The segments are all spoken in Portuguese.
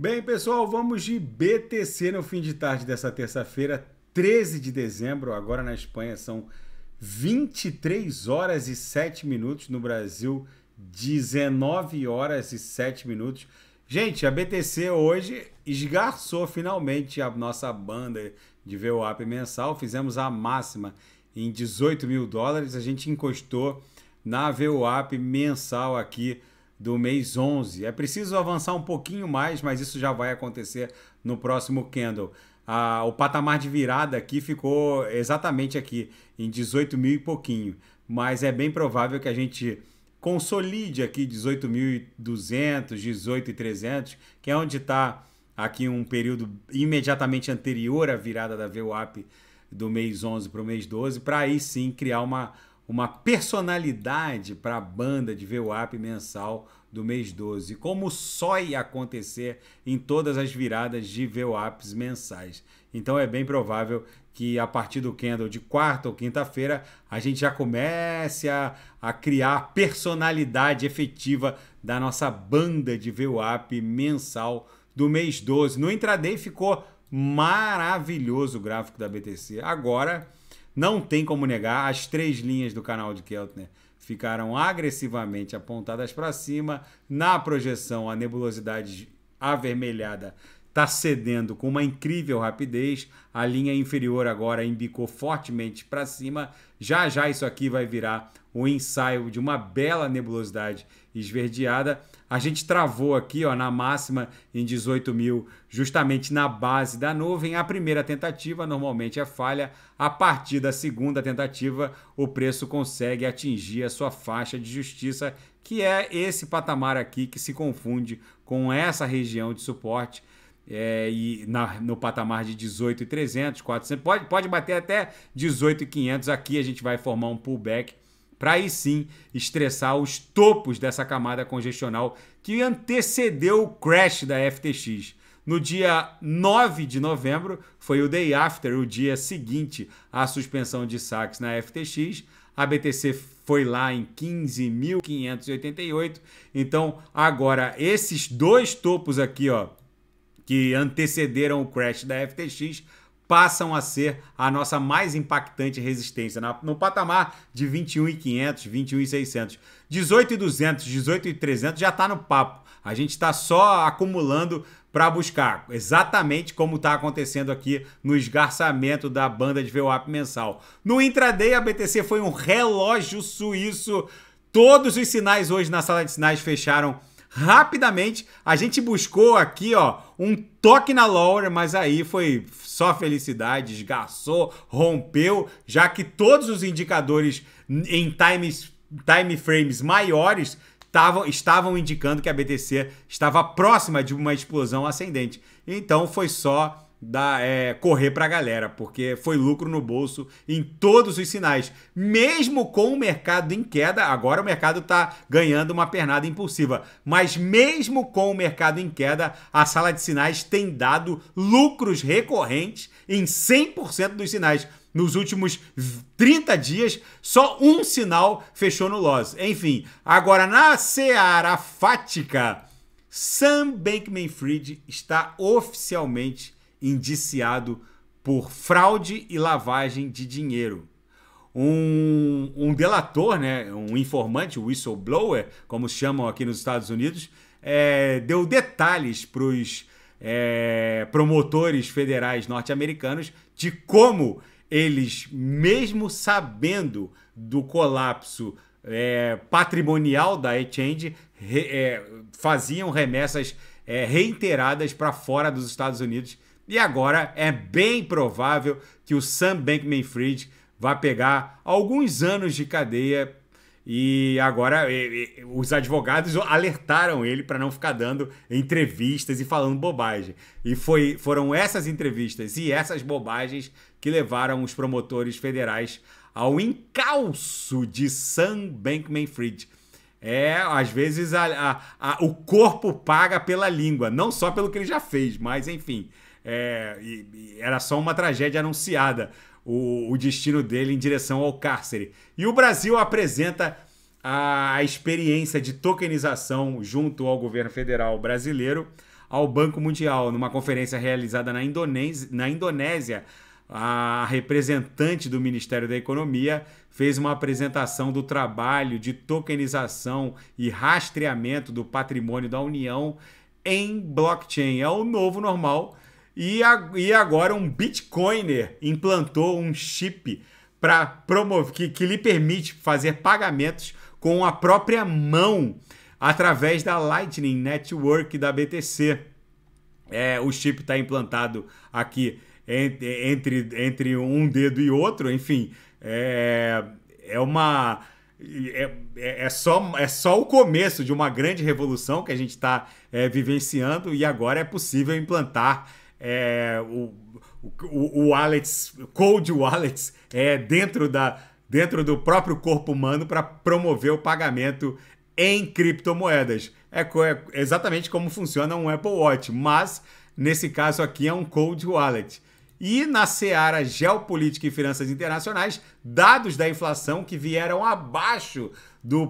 Bem, pessoal, vamos de BTC no fim de tarde dessa terça-feira, 13 de dezembro. Agora na Espanha são 23 horas e 7 minutos, no Brasil 19 horas e 7 minutos. Gente, a BTC hoje esgarçou finalmente a nossa banda de VWAP mensal. Fizemos a máxima em 18 mil dólares. A gente encostou na VWAP mensal aqui do mês 11. É preciso avançar um pouquinho mais, mas isso já vai acontecer no próximo candle. Ah, o patamar de virada aqui ficou exatamente aqui, em 18 mil e pouquinho. Mas é bem provável que a gente consolide aqui 18.200, 18.300, que é onde está aqui um período imediatamente anterior à virada da VWAP do mês 11 para o mês 12, para aí sim criar uma, uma personalidade para a banda de VWAP mensal do mês 12, como só ia acontecer em todas as viradas de VWAPs mensais. Então é bem provável que a partir do candle de quarta ou quinta-feira a gente já comece a, a criar a personalidade efetiva da nossa banda de VWAP mensal do mês 12. No intraday ficou maravilhoso o gráfico da BTC. Agora não tem como negar, as três linhas do canal de Keltner ficaram agressivamente apontadas para cima. Na projeção, a nebulosidade avermelhada está cedendo com uma incrível rapidez. A linha inferior agora embicou fortemente para cima. Já já isso aqui vai virar o um ensaio de uma bela nebulosidade esverdeada. A gente travou aqui ó, na máxima em 18 mil, justamente na base da nuvem. A primeira tentativa normalmente é falha. A partir da segunda tentativa, o preço consegue atingir a sua faixa de justiça, que é esse patamar aqui que se confunde com essa região de suporte é, e na, no patamar de 18,300, 400, pode, pode bater até 18,500. Aqui a gente vai formar um pullback para aí sim estressar os topos dessa camada congestional que antecedeu o crash da FTX. No dia 9 de novembro, foi o day after, o dia seguinte à suspensão de saques na FTX. A BTC foi lá em 15.588. Então, agora, esses dois topos aqui, ó, que antecederam o crash da FTX passam a ser a nossa mais impactante resistência, no patamar de 21,500, 21,600. 18,200, 18,300 já está no papo. A gente está só acumulando para buscar, exatamente como está acontecendo aqui no esgarçamento da banda de VWAP mensal. No intraday, a BTC foi um relógio suíço. Todos os sinais hoje na sala de sinais fecharam Rapidamente, a gente buscou aqui, ó, um toque na Laura, mas aí foi só felicidade, esgarçou, rompeu, já que todos os indicadores em times, time frames maiores tavam, estavam indicando que a BTC estava próxima de uma explosão ascendente. Então foi só da, é, correr para a galera, porque foi lucro no bolso em todos os sinais. Mesmo com o mercado em queda, agora o mercado está ganhando uma pernada impulsiva, mas mesmo com o mercado em queda, a sala de sinais tem dado lucros recorrentes em 100% dos sinais. Nos últimos 30 dias, só um sinal fechou no loss. Enfim, agora na seara fática, Sam Bankman-Fried está oficialmente indiciado por fraude e lavagem de dinheiro. Um, um delator, né, um informante, whistleblower, como chamam aqui nos Estados Unidos, é, deu detalhes para os é, promotores federais norte-americanos de como eles, mesmo sabendo do colapso é, patrimonial da Exchange, re, é, faziam remessas é, reiteradas para fora dos Estados Unidos e agora é bem provável que o Sam Bankman-Fried vá pegar alguns anos de cadeia e agora os advogados alertaram ele para não ficar dando entrevistas e falando bobagem. E foi, foram essas entrevistas e essas bobagens que levaram os promotores federais ao encalço de Sam Bankman-Fried. É, às vezes a, a, a, o corpo paga pela língua, não só pelo que ele já fez, mas enfim é, e, e era só uma tragédia anunciada, o, o, destino dele em direção ao cárcere. E o Brasil apresenta a, a experiência de tokenização junto ao governo federal brasileiro ao Banco Mundial, numa conferência realizada na na Indonésia a representante do Ministério da Economia fez uma apresentação do trabalho de tokenização e rastreamento do patrimônio da União em blockchain. É o novo normal e, a, e agora um Bitcoiner implantou um chip para promover que, que lhe permite fazer pagamentos com a própria mão através da Lightning Network da BTC. É, o chip está implantado aqui entre, entre um dedo e outro, enfim, é, é uma. É, é, é, só, é só o começo de uma grande revolução que a gente está é, vivenciando e agora é possível implantar é, o, o, o wallets, cold wallets, é, dentro, da, dentro do próprio corpo humano para promover o pagamento em criptomoedas. É, é exatamente como funciona um Apple Watch, mas nesse caso aqui é um cold wallet. E na seara geopolítica e finanças internacionais, dados da inflação que vieram abaixo do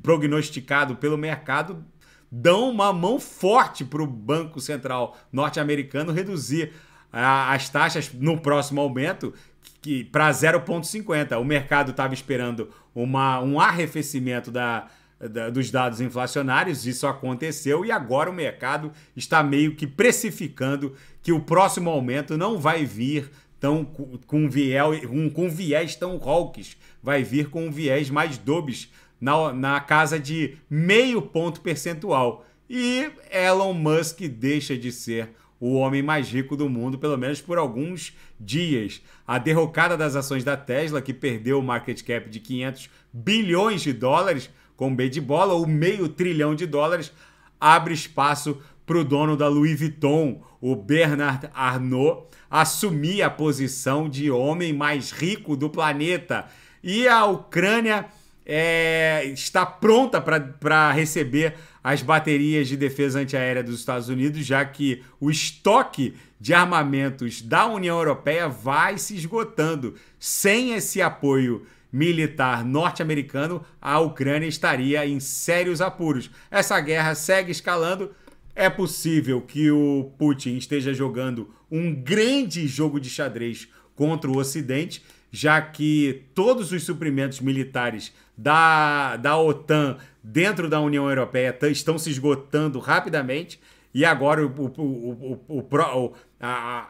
prognosticado pelo mercado dão uma mão forte para o Banco Central norte-americano reduzir as taxas no próximo aumento que para 0,50. O mercado estava esperando uma, um arrefecimento da, da, dos dados inflacionários, isso aconteceu e agora o mercado está meio que precificando que o próximo aumento não vai vir tão com, com, viés, com, com viés tão rocks, vai vir com viés mais dobes na, na casa de meio ponto percentual. E Elon Musk deixa de ser o homem mais rico do mundo, pelo menos por alguns dias. A derrocada das ações da Tesla, que perdeu o market cap de 500 bilhões de dólares, com B de bola, ou meio trilhão de dólares, abre espaço para o dono da Louis Vuitton, o Bernard Arnault, assumir a posição de homem mais rico do planeta. E a Ucrânia é, está pronta para receber as baterias de defesa antiaérea dos Estados Unidos, já que o estoque de armamentos da União Europeia vai se esgotando. Sem esse apoio militar norte-americano, a Ucrânia estaria em sérios apuros. Essa guerra segue escalando. É possível que o Putin esteja jogando um grande jogo de xadrez contra o Ocidente já que todos os suprimentos militares da, da OTAN dentro da União Europeia estão se esgotando rapidamente e agora o, o, o, o a,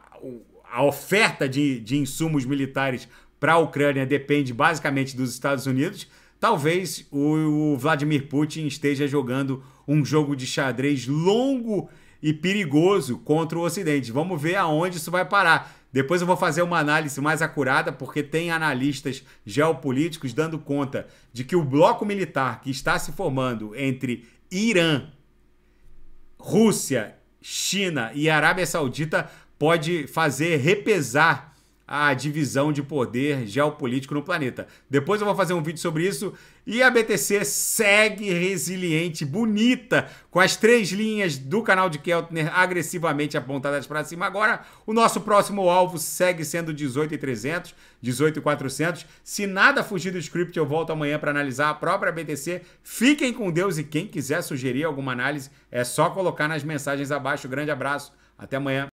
a, oferta de, de insumos militares para a Ucrânia depende basicamente dos Estados Unidos. Talvez o Vladimir Putin esteja jogando um jogo de xadrez longo e perigoso contra o Ocidente. Vamos ver aonde isso vai parar. Depois eu vou fazer uma análise mais acurada, porque tem analistas geopolíticos dando conta de que o bloco militar que está se formando entre Irã, Rússia, China e Arábia Saudita pode fazer repesar a divisão de poder geopolítico no planeta. Depois eu vou fazer um vídeo sobre isso. E a BTC segue resiliente, bonita, com as três linhas do canal de Keltner agressivamente apontadas para cima. Agora, o nosso próximo alvo segue sendo 18,300, 18,400. Se nada fugir do script, eu volto amanhã para analisar a própria BTC. Fiquem com Deus e quem quiser sugerir alguma análise, é só colocar nas mensagens abaixo. Grande abraço, até amanhã.